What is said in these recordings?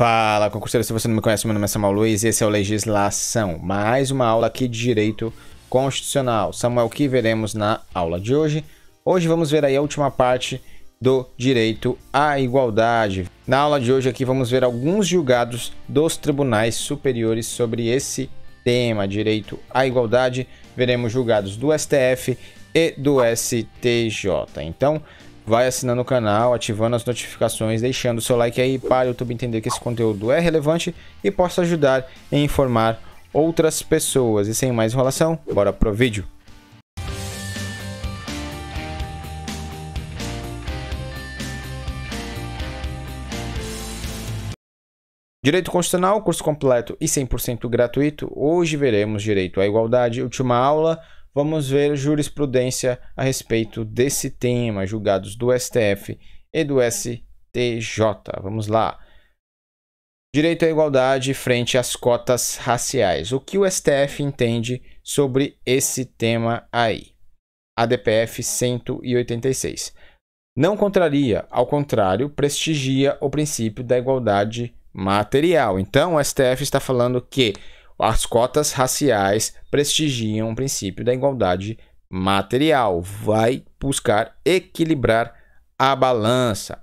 Fala, concurseiro, se você não me conhece, meu nome é Samuel Luiz e esse é o Legislação. Mais uma aula aqui de Direito Constitucional. Samuel, o que veremos na aula de hoje? Hoje vamos ver aí a última parte do direito à igualdade. Na aula de hoje aqui vamos ver alguns julgados dos tribunais superiores sobre esse tema, direito à igualdade. Veremos julgados do STF e do STJ. Então, vai assinando o canal, ativando as notificações, deixando o seu like aí para o YouTube entender que esse conteúdo é relevante e possa ajudar em informar outras pessoas. E sem mais enrolação, bora pro vídeo. Direito Constitucional, curso completo e 100% gratuito. Hoje veremos direito à igualdade, última aula vamos ver jurisprudência a respeito desse tema, julgados do STF e do STJ. Vamos lá. Direito à igualdade frente às cotas raciais. O que o STF entende sobre esse tema aí? ADPF 186. Não contraria, ao contrário, prestigia o princípio da igualdade material. Então, o STF está falando que as cotas raciais prestigiam o princípio da igualdade material. Vai buscar equilibrar a balança.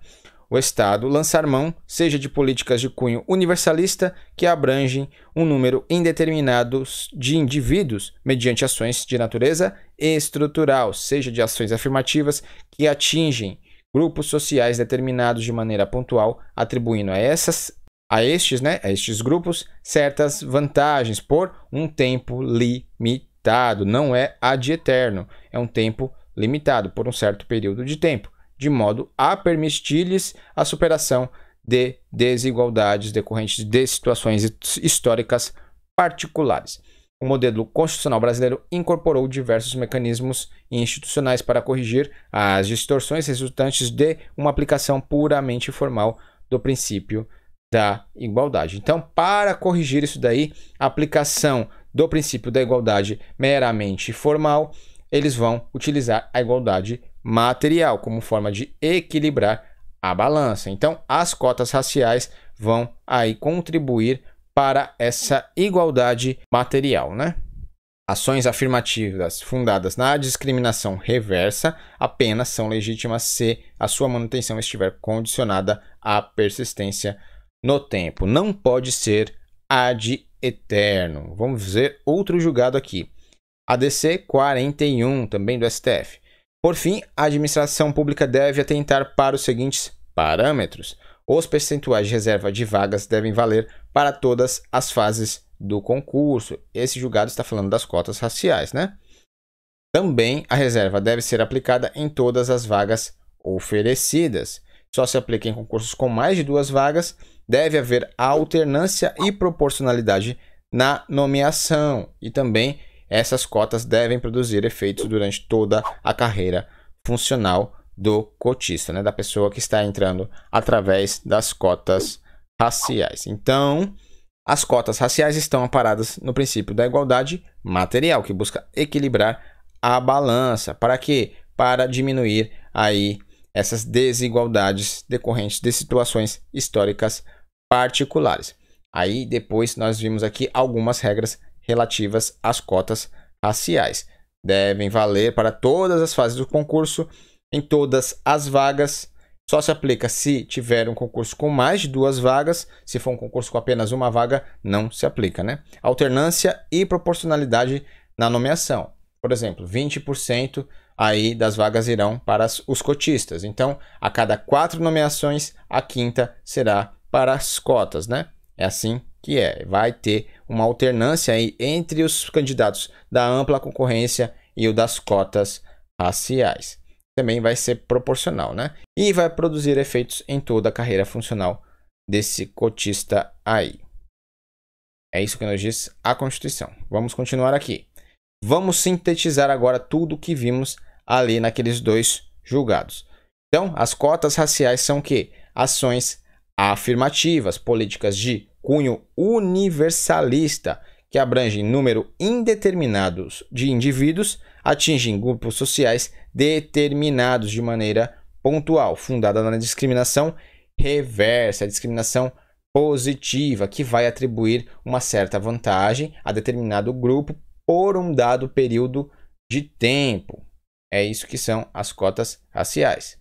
O Estado lançar mão, seja de políticas de cunho universalista que abrangem um número indeterminado de indivíduos, mediante ações de natureza estrutural, seja de ações afirmativas que atingem grupos sociais determinados de maneira pontual, atribuindo a essas a estes, né, a estes grupos certas vantagens por um tempo limitado. Não é ad eterno, é um tempo limitado por um certo período de tempo, de modo a permitir-lhes a superação de desigualdades decorrentes de situações históricas particulares. O modelo constitucional brasileiro incorporou diversos mecanismos institucionais para corrigir as distorções resultantes de uma aplicação puramente formal do princípio da igualdade. Então, para corrigir isso daí, a aplicação do princípio da igualdade meramente formal, eles vão utilizar a igualdade material como forma de equilibrar a balança. Então, as cotas raciais vão aí contribuir para essa igualdade material, né? Ações afirmativas fundadas na discriminação reversa apenas são legítimas se a sua manutenção estiver condicionada à persistência no tempo. Não pode ser ad eterno. Vamos ver outro julgado aqui. ADC 41, também do STF. Por fim, a administração pública deve atentar para os seguintes parâmetros. Os percentuais de reserva de vagas devem valer para todas as fases do concurso. Esse julgado está falando das cotas raciais, né? Também a reserva deve ser aplicada em todas as vagas oferecidas. Só se aplica em concursos com mais de duas vagas deve haver alternância e proporcionalidade na nomeação e também essas cotas devem produzir efeitos durante toda a carreira funcional do cotista, né, da pessoa que está entrando através das cotas raciais. Então, as cotas raciais estão amparadas no princípio da igualdade material, que busca equilibrar a balança. Para quê? Para diminuir aí essas desigualdades decorrentes de situações históricas particulares. Aí depois nós vimos aqui algumas regras relativas às cotas raciais. Devem valer para todas as fases do concurso, em todas as vagas. Só se aplica se tiver um concurso com mais de duas vagas. Se for um concurso com apenas uma vaga, não se aplica, né? Alternância e proporcionalidade na nomeação. Por exemplo, 20% aí das vagas irão para os cotistas. Então, a cada quatro nomeações, a quinta será para as cotas, né? É assim que é. Vai ter uma alternância aí entre os candidatos da ampla concorrência e o das cotas raciais. Também vai ser proporcional, né? E vai produzir efeitos em toda a carreira funcional desse cotista aí. É isso que nos diz a Constituição. Vamos continuar aqui. Vamos sintetizar agora tudo o que vimos ali naqueles dois julgados. Então, as cotas raciais são que ações afirmativas políticas de cunho universalista que abrangem número indeterminado de indivíduos, atingem grupos sociais determinados de maneira pontual, fundada na discriminação reversa, a discriminação positiva, que vai atribuir uma certa vantagem a determinado grupo por um dado período de tempo. É isso que são as cotas raciais.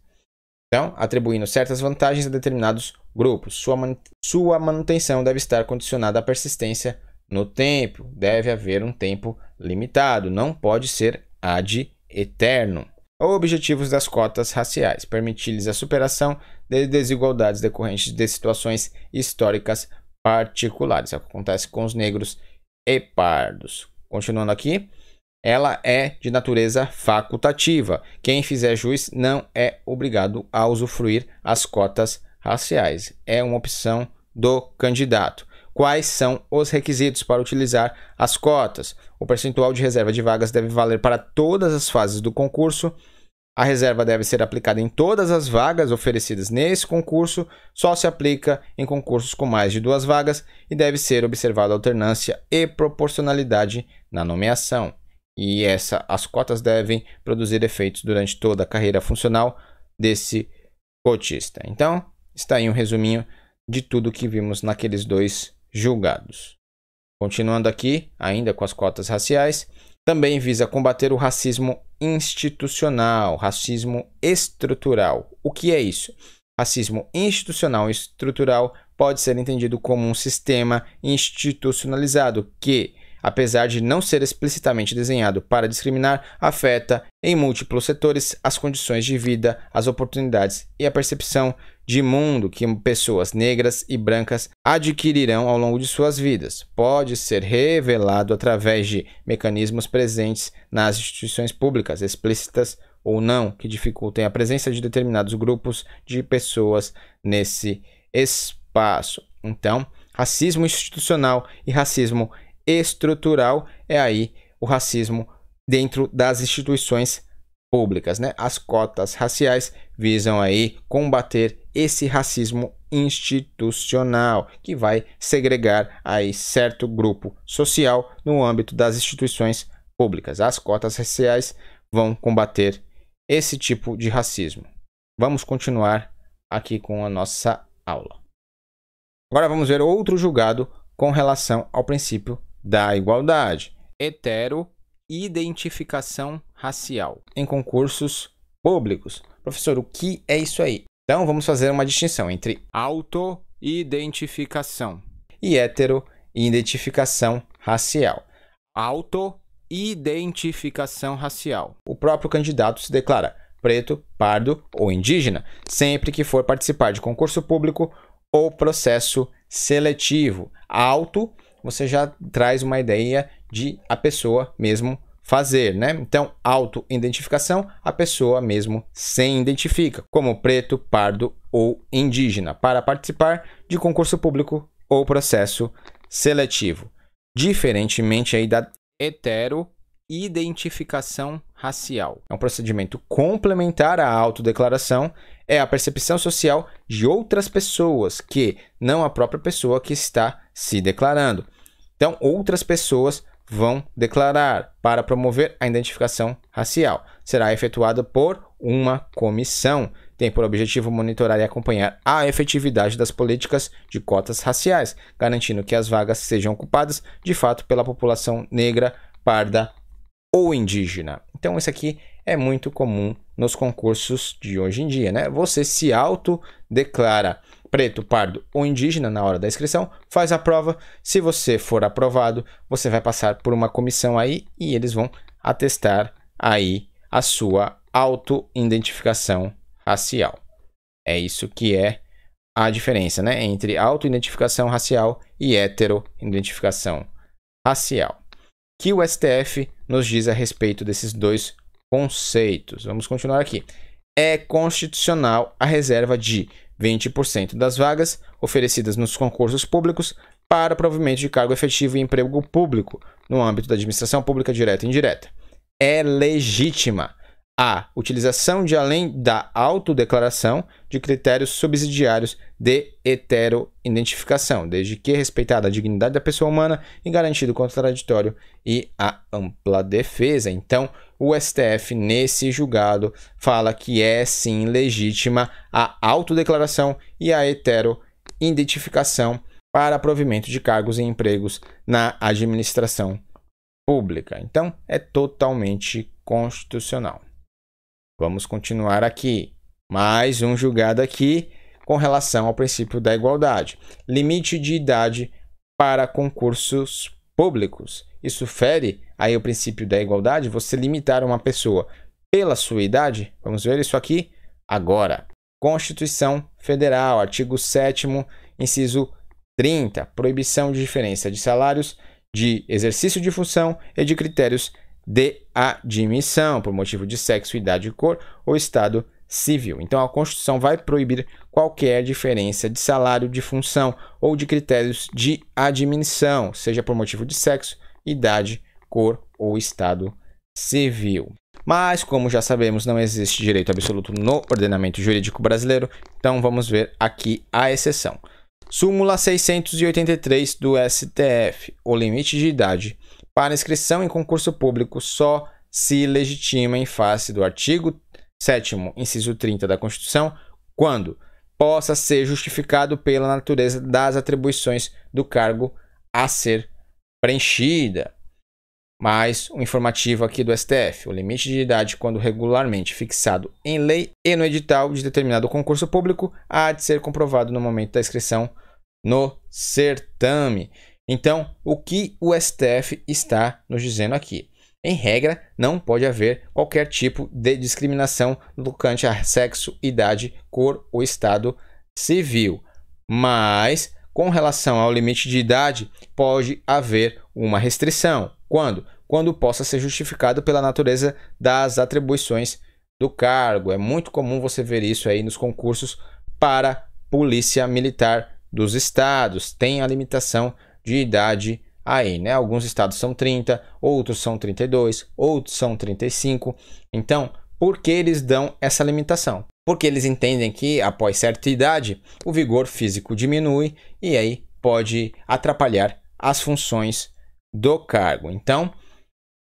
Então, atribuindo certas vantagens a determinados grupo. Sua, man sua manutenção deve estar condicionada à persistência no tempo. Deve haver um tempo limitado, não pode ser ad eterno. Objetivos das cotas raciais: permitir-lhes a superação de desigualdades decorrentes de situações históricas particulares. É o que Acontece com os negros e pardos. Continuando aqui, ela é de natureza facultativa. Quem fizer juiz não é obrigado a usufruir as cotas raciais. É uma opção do candidato. Quais são os requisitos para utilizar as cotas? O percentual de reserva de vagas deve valer para todas as fases do concurso. A reserva deve ser aplicada em todas as vagas oferecidas nesse concurso, só se aplica em concursos com mais de duas vagas e deve ser observada alternância e proporcionalidade na nomeação. E essa, as cotas devem produzir efeitos durante toda a carreira funcional desse cotista. Então, está aí um resuminho de tudo que vimos naqueles dois julgados. Continuando aqui, ainda com as cotas raciais, também visa combater o racismo institucional, racismo estrutural. O que é isso? Racismo institucional e estrutural pode ser entendido como um sistema institucionalizado que apesar de não ser explicitamente desenhado para discriminar, afeta, em múltiplos setores, as condições de vida, as oportunidades e a percepção de mundo que pessoas negras e brancas adquirirão ao longo de suas vidas. Pode ser revelado através de mecanismos presentes nas instituições públicas, explícitas ou não, que dificultem a presença de determinados grupos de pessoas nesse espaço. Então, racismo institucional e racismo estrutural é aí o racismo dentro das instituições públicas, né? As cotas raciais visam aí combater esse racismo institucional que vai segregar aí certo grupo social no âmbito das instituições públicas. As cotas raciais vão combater esse tipo de racismo. Vamos continuar aqui com a nossa aula. Agora vamos ver outro julgado com relação ao princípio da igualdade, hetero-identificação racial em concursos públicos. Professor, o que é isso aí? Então vamos fazer uma distinção entre auto-identificação e hetero-identificação racial. Auto-identificação racial. O próprio candidato se declara preto, pardo ou indígena, sempre que for participar de concurso público ou processo seletivo. Auto você já traz uma ideia de a pessoa mesmo fazer, né? Então, auto-identificação, a pessoa mesmo se identifica como preto, pardo ou indígena para participar de concurso público ou processo seletivo. Diferentemente aí da hetero-identificação racial. É um procedimento complementar à autodeclaração, é a percepção social de outras pessoas que não a própria pessoa que está se declarando. Então, outras pessoas vão declarar para promover a identificação racial. Será efetuada por uma comissão. Tem por objetivo monitorar e acompanhar a efetividade das políticas de cotas raciais, garantindo que as vagas sejam ocupadas de fato pela população negra, parda ou indígena. Então, isso aqui é muito comum nos concursos de hoje em dia, né? Você se autodeclara preto, pardo ou indígena na hora da inscrição, faz a prova. Se você for aprovado, você vai passar por uma comissão aí e eles vão atestar aí a sua autoidentificação racial. É isso que é a diferença, né, entre autoidentificação racial e heteroidentificação racial. Que o STF nos diz a respeito desses dois conceitos. Vamos continuar aqui. É constitucional a reserva de 20% das vagas oferecidas nos concursos públicos para provimento de cargo efetivo e emprego público no âmbito da administração pública direta e indireta. É legítima a utilização de além da autodeclaração de critérios subsidiários de heteroidentificação, desde que respeitada a dignidade da pessoa humana e garantido o contraditório e a ampla defesa. Então, o STF, nesse julgado, fala que é sim legítima a autodeclaração e a heteroidentificação para provimento de cargos e empregos na administração pública. Então, é totalmente constitucional. Vamos continuar aqui. Mais um julgado aqui com relação ao princípio da igualdade. Limite de idade para concursos públicos. Isso fere aí o princípio da igualdade, você limitar uma pessoa pela sua idade, vamos ver isso aqui agora. Constituição Federal, artigo 7, inciso 30, proibição de diferença de salários, de exercício de função e de critérios de admissão por motivo de sexo, idade, cor ou estado civil. Então a Constituição vai proibir qualquer diferença de salário, de função ou de critérios de admissão, seja por motivo de sexo, idade cor ou estado civil. Mas, como já sabemos, não existe direito absoluto no ordenamento jurídico brasileiro, então vamos ver aqui a exceção. Súmula 683 do STF. O limite de idade para inscrição em concurso público só se legitima em face do artigo 7, inciso 30 da Constituição, quando possa ser justificado pela natureza das atribuições do cargo a ser preenchida mais um informativo aqui do STF. O limite de idade, quando regularmente fixado em lei e no edital de determinado concurso público, há de ser comprovado no momento da inscrição no certame. Então, o que o STF está nos dizendo aqui? Em regra, não pode haver qualquer tipo de discriminação tocante a sexo, idade, cor ou estado civil. Mas, com relação ao limite de idade, pode haver uma restrição. Quando? Quando possa ser justificado pela natureza das atribuições do cargo. É muito comum você ver isso aí nos concursos para polícia militar dos estados. Tem a limitação de idade aí, né? Alguns estados são 30, outros são 32, outros são 35. Então, por que eles dão essa limitação? Porque eles entendem que após certa idade, o vigor físico diminui e aí pode atrapalhar as funções do cargo. Então,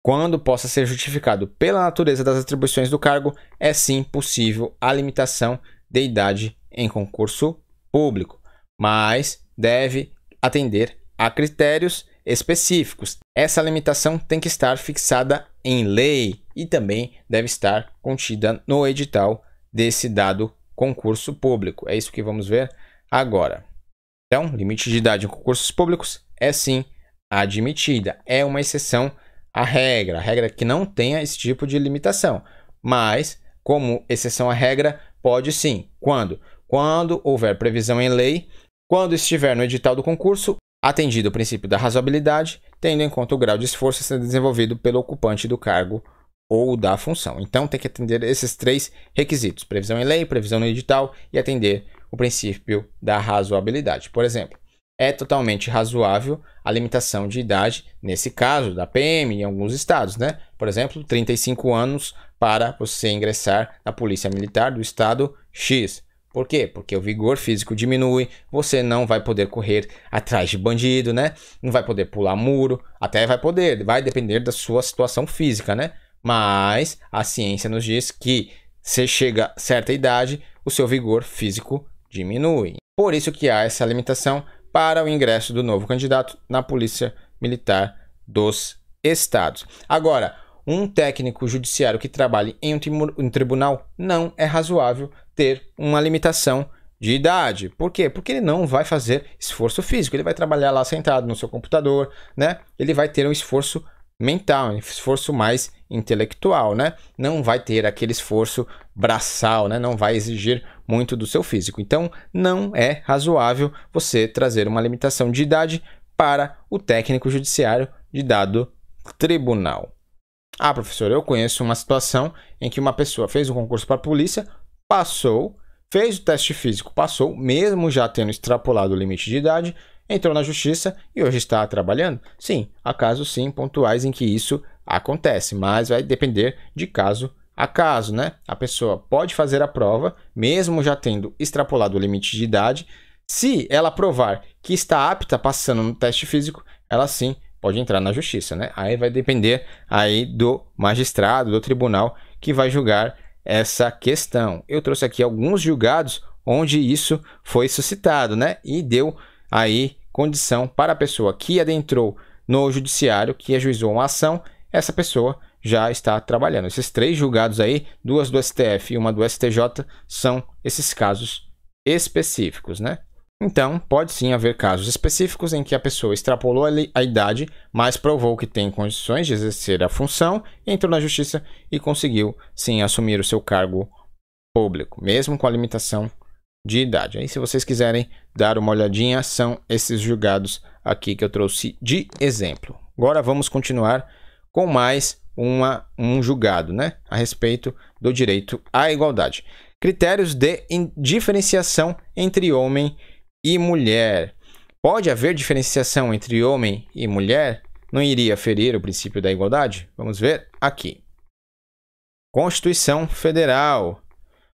quando possa ser justificado pela natureza das atribuições do cargo, é sim possível a limitação de idade em concurso público, mas deve atender a critérios específicos. Essa limitação tem que estar fixada em lei e também deve estar contida no edital desse dado concurso público. É isso que vamos ver agora. Então, limite de idade em concursos públicos é sim admitida. É uma exceção à regra, a regra que não tenha esse tipo de limitação. Mas, como exceção à regra, pode sim. Quando? Quando houver previsão em lei, quando estiver no edital do concurso, atendido o princípio da razoabilidade, tendo em conta o grau de esforço a ser desenvolvido pelo ocupante do cargo ou da função. Então, tem que atender esses três requisitos: previsão em lei, previsão no edital e atender o princípio da razoabilidade. Por exemplo, é totalmente razoável a limitação de idade, nesse caso, da PM em alguns estados, né? Por exemplo, 35 anos para você ingressar na Polícia Militar do estado X. Por quê? Porque o vigor físico diminui, você não vai poder correr atrás de bandido, né? Não vai poder pular muro, até vai poder, vai depender da sua situação física, né? Mas a ciência nos diz que você chega a certa idade, o seu vigor físico diminui. Por isso que há essa limitação para o ingresso do novo candidato na Polícia Militar dos Estados. Agora, um técnico judiciário que trabalhe em um, um tribunal não é razoável ter uma limitação de idade. Por quê? Porque ele não vai fazer esforço físico, ele vai trabalhar lá sentado no seu computador, né? Ele vai ter um esforço mental, um esforço mais intelectual, né? Não vai ter aquele esforço braçal, né? Não vai exigir muito do seu físico. Então, não é razoável você trazer uma limitação de idade para o técnico judiciário de dado tribunal. Ah, professor, eu conheço uma situação em que uma pessoa fez um concurso para a polícia, passou, fez o teste físico, passou, mesmo já tendo extrapolado o limite de idade, entrou na justiça e hoje está trabalhando? Sim, há casos sim pontuais em que isso acontece, mas vai depender de caso Acaso né, a pessoa pode fazer a prova, mesmo já tendo extrapolado o limite de idade, se ela provar que está apta passando no teste físico, ela sim pode entrar na justiça, né? Aí vai depender aí do magistrado, do tribunal que vai julgar essa questão. Eu trouxe aqui alguns julgados onde isso foi suscitado, né? E deu aí condição para a pessoa que adentrou no judiciário, que ajuizou uma ação, essa pessoa já está trabalhando. Esses três julgados aí, duas do STF e uma do STJ, são esses casos específicos, né? Então, pode sim haver casos específicos em que a pessoa extrapolou a idade, mas provou que tem condições de exercer a função, entrou na justiça e conseguiu sim assumir o seu cargo público, mesmo com a limitação de idade. Aí, se vocês quiserem dar uma olhadinha, são esses julgados aqui que eu trouxe de exemplo. Agora vamos continuar com mais uma, um julgado né, a respeito do direito à igualdade. Critérios de diferenciação entre homem e mulher. Pode haver diferenciação entre homem e mulher? Não iria ferir o princípio da igualdade? Vamos ver aqui. Constituição Federal.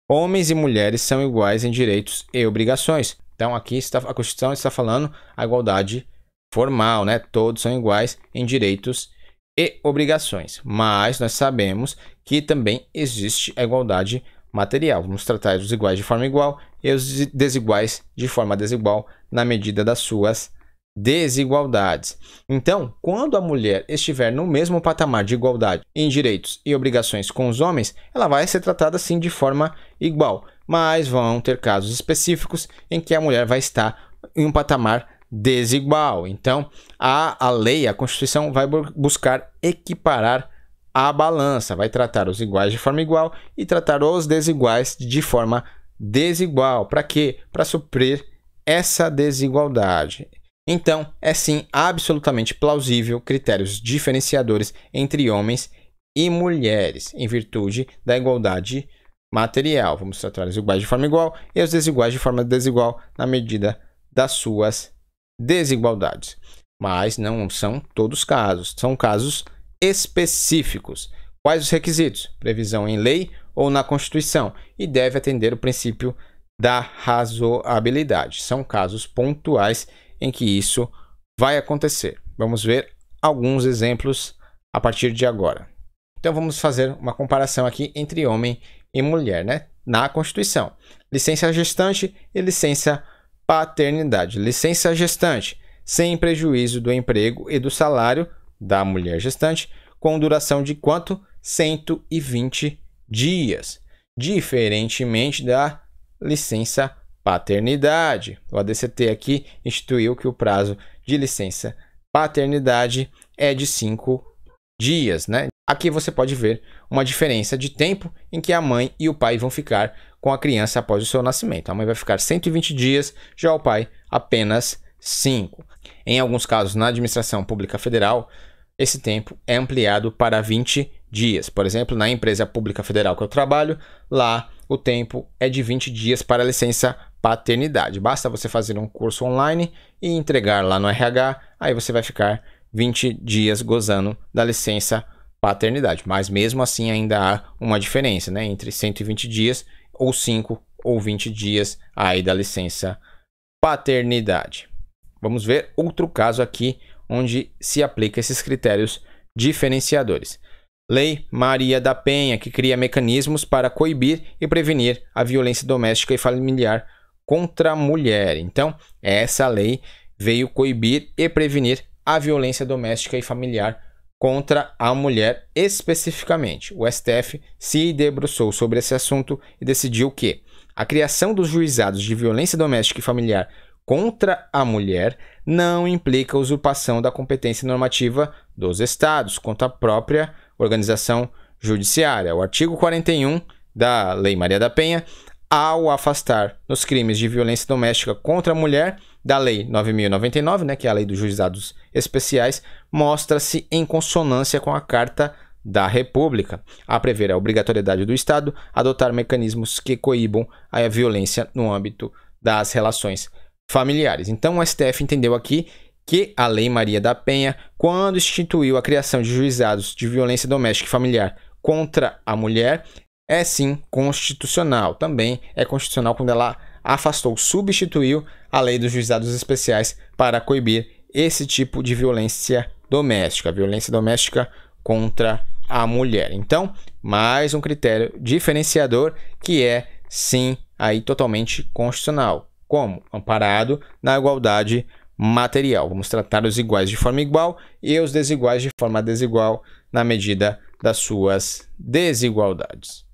Homens e mulheres são iguais em direitos e obrigações. Então aqui está, a Constituição está falando a igualdade formal, né? Todos são iguais em direitos e obrigações, mas nós sabemos que também existe a igualdade material. Vamos tratar os iguais de forma igual e os desiguais de forma desigual na medida das suas desigualdades. Então, quando a mulher estiver no mesmo patamar de igualdade em direitos e obrigações com os homens, ela vai ser tratada assim de forma igual, mas vão ter casos específicos em que a mulher vai estar em um patamar desigual. Então, a, a lei, a Constituição, vai buscar equiparar a balança, vai tratar os iguais de forma igual e tratar os desiguais de forma desigual. Para quê? Para suprir essa desigualdade. Então, é sim absolutamente plausível critérios diferenciadores entre homens e mulheres, em virtude da igualdade material. Vamos tratar os iguais de forma igual e os desiguais de forma desigual na medida das suas desigualdades. Mas não são todos casos, são casos específicos. Quais os requisitos? Previsão em lei ou na Constituição e deve atender o princípio da razoabilidade. São casos pontuais em que isso vai acontecer. Vamos ver alguns exemplos a partir de agora. Então vamos fazer uma comparação aqui entre homem e mulher, né? Na Constituição. Licença gestante e licença paternidade, licença gestante, sem prejuízo do emprego e do salário da mulher gestante, com duração de quanto? 120 dias. Diferentemente da licença paternidade. O ADCT aqui instituiu que o prazo de licença paternidade é de 5 dias, né? Aqui você pode ver uma diferença de tempo em que a mãe e o pai vão ficar com a criança após o seu nascimento. A mãe vai ficar 120 dias, já o pai apenas 5. Em alguns casos, na administração pública federal, esse tempo é ampliado para 20 dias. Por exemplo, na empresa pública federal que eu trabalho, lá o tempo é de 20 dias para a licença paternidade. Basta você fazer um curso online e entregar lá no RH, aí você vai ficar 20 dias gozando da licença paternidade. Mas mesmo assim ainda há uma diferença, né, entre 120 dias ou 5 ou 20 dias aí da licença paternidade. Vamos ver outro caso aqui onde se aplica esses critérios diferenciadores. Lei Maria da Penha, que cria mecanismos para coibir e prevenir a violência doméstica e familiar contra a mulher. Então, essa lei veio coibir e prevenir a violência doméstica e familiar contra a mulher especificamente. O STF se debruçou sobre esse assunto e decidiu que a criação dos juizados de violência doméstica e familiar contra a mulher não implica usurpação da competência normativa dos estados quanto à própria organização judiciária. O artigo 41 da Lei Maria da Penha ao afastar nos crimes de violência doméstica contra a mulher da Lei 9.099, né, que é a Lei dos Juizados Especiais, mostra-se em consonância com a Carta da República, a prever a obrigatoriedade do Estado adotar mecanismos que coíbam a violência no âmbito das relações familiares. Então, o STF entendeu aqui que a Lei Maria da Penha, quando instituiu a criação de juizados de violência doméstica e familiar contra a mulher, é sim constitucional. Também é constitucional quando ela afastou, substituiu a lei dos juizados especiais para coibir esse tipo de violência doméstica, violência doméstica contra a mulher. Então, mais um critério diferenciador que é sim aí totalmente constitucional. Como? Amparado na igualdade material. Vamos tratar os iguais de forma igual e os desiguais de forma desigual na medida das suas desigualdades.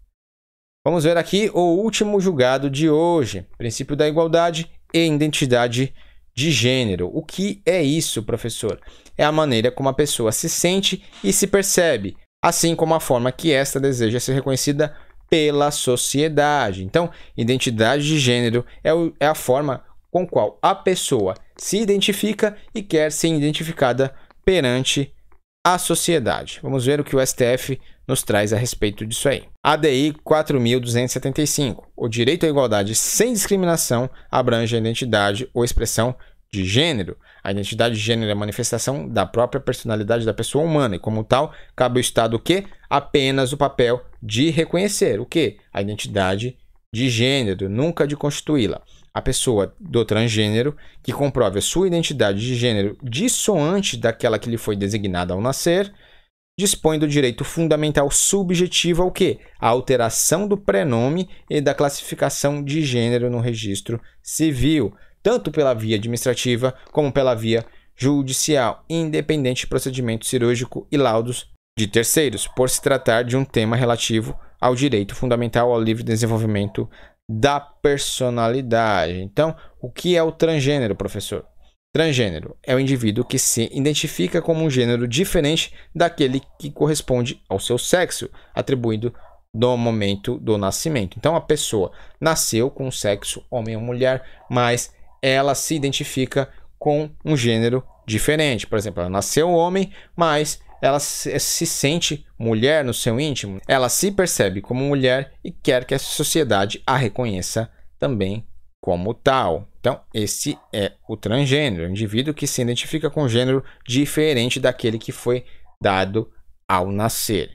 Vamos ver aqui o último julgado de hoje: princípio da igualdade e identidade de gênero. O que é isso, professor? É a maneira como a pessoa se sente e se percebe, assim como a forma que esta deseja ser reconhecida pela sociedade. Então, identidade de gênero é, o, é a forma com qual a pessoa se identifica e quer ser identificada perante a sociedade. Vamos ver o que o STF nos traz a respeito disso aí. ADI 4275. O direito à igualdade sem discriminação abrange a identidade ou expressão de gênero. A identidade de gênero é manifestação da própria personalidade da pessoa humana e, como tal, cabe ao Estado o quê? Apenas o papel de reconhecer o quê? A identidade de gênero, nunca de constituí-la. A pessoa do transgênero que comprove a sua identidade de gênero dissoante daquela que lhe foi designada ao nascer dispõe do direito fundamental subjetivo ao quê? A alteração do prenome e da classificação de gênero no registro civil, tanto pela via administrativa como pela via judicial, independente de procedimento cirúrgico e laudos de terceiros, por se tratar de um tema relativo ao direito fundamental ao livre desenvolvimento da personalidade. Então, o que é o transgênero, professor? Transgênero é o indivíduo que se identifica como um gênero diferente daquele que corresponde ao seu sexo, atribuído no momento do nascimento. Então a pessoa nasceu com sexo homem ou mulher, mas ela se identifica com um gênero diferente. Por exemplo, ela nasceu homem, mas ela se sente mulher no seu íntimo. Ela se percebe como mulher e quer que a sociedade a reconheça também como tal. Então, esse é o transgênero, o é indivíduo que se identifica com um gênero diferente daquele que foi dado ao nascer.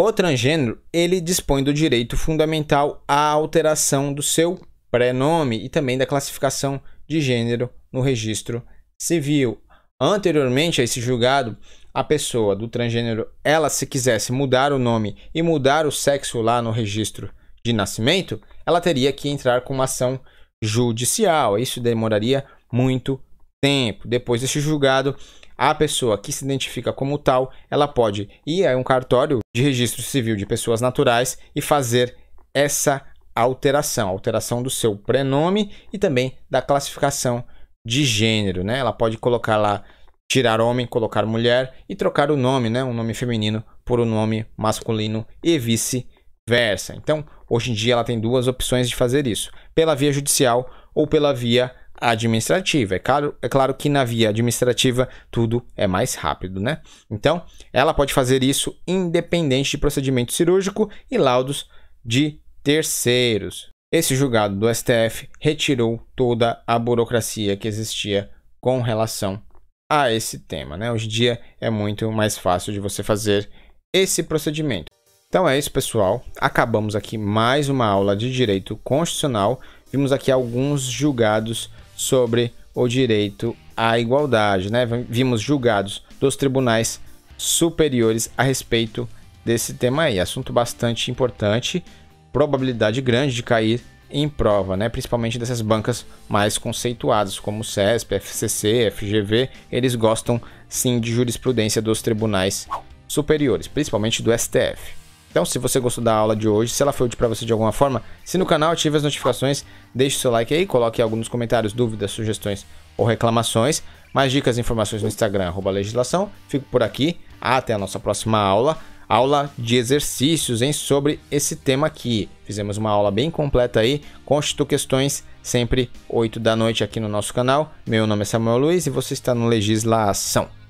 O transgênero, ele dispõe do direito fundamental à alteração do seu prenome e também da classificação de gênero no registro civil. Anteriormente a esse julgado, a pessoa do transgênero, ela se quisesse mudar o nome e mudar o sexo lá no registro de nascimento, ela teria que entrar com uma ação judicial. Isso demoraria muito tempo. Depois desse julgado, a pessoa que se identifica como tal, ela pode ir a um cartório de registro civil de pessoas naturais e fazer essa alteração, alteração do seu prenome e também da classificação de gênero, né? Ela pode colocar lá tirar homem, colocar mulher e trocar o nome, né? Um nome feminino por um nome masculino e vice versa. Então, hoje em dia ela tem duas opções de fazer isso: pela via judicial ou pela via administrativa. É claro, é claro que na via administrativa tudo é mais rápido, né? Então, ela pode fazer isso independente de procedimento cirúrgico e laudos de terceiros. Esse julgado do STF retirou toda a burocracia que existia com relação a esse tema, né? Hoje em dia é muito mais fácil de você fazer esse procedimento. Então é isso, pessoal. Acabamos aqui mais uma aula de direito constitucional. Vimos aqui alguns julgados sobre o direito à igualdade, né? Vimos julgados dos tribunais superiores a respeito desse tema aí. Assunto bastante importante, probabilidade grande de cair em prova, né? Principalmente dessas bancas mais conceituadas, como o CESP, FCC, FGV, eles gostam sim de jurisprudência dos tribunais superiores, principalmente do STF. Então, se você gostou da aula de hoje, se ela foi útil para você de alguma forma, se no canal, ative as notificações, deixe seu like aí, coloque alguns comentários, dúvidas, sugestões ou reclamações. Mais dicas e informações no Instagram, arroba legislação. Fico por aqui. Até a nossa próxima aula. Aula de exercícios, hein? Sobre esse tema aqui. Fizemos uma aula bem completa aí. Constitu questões sempre 8 da noite aqui no nosso canal. Meu nome é Samuel Luiz e você está no Legislação.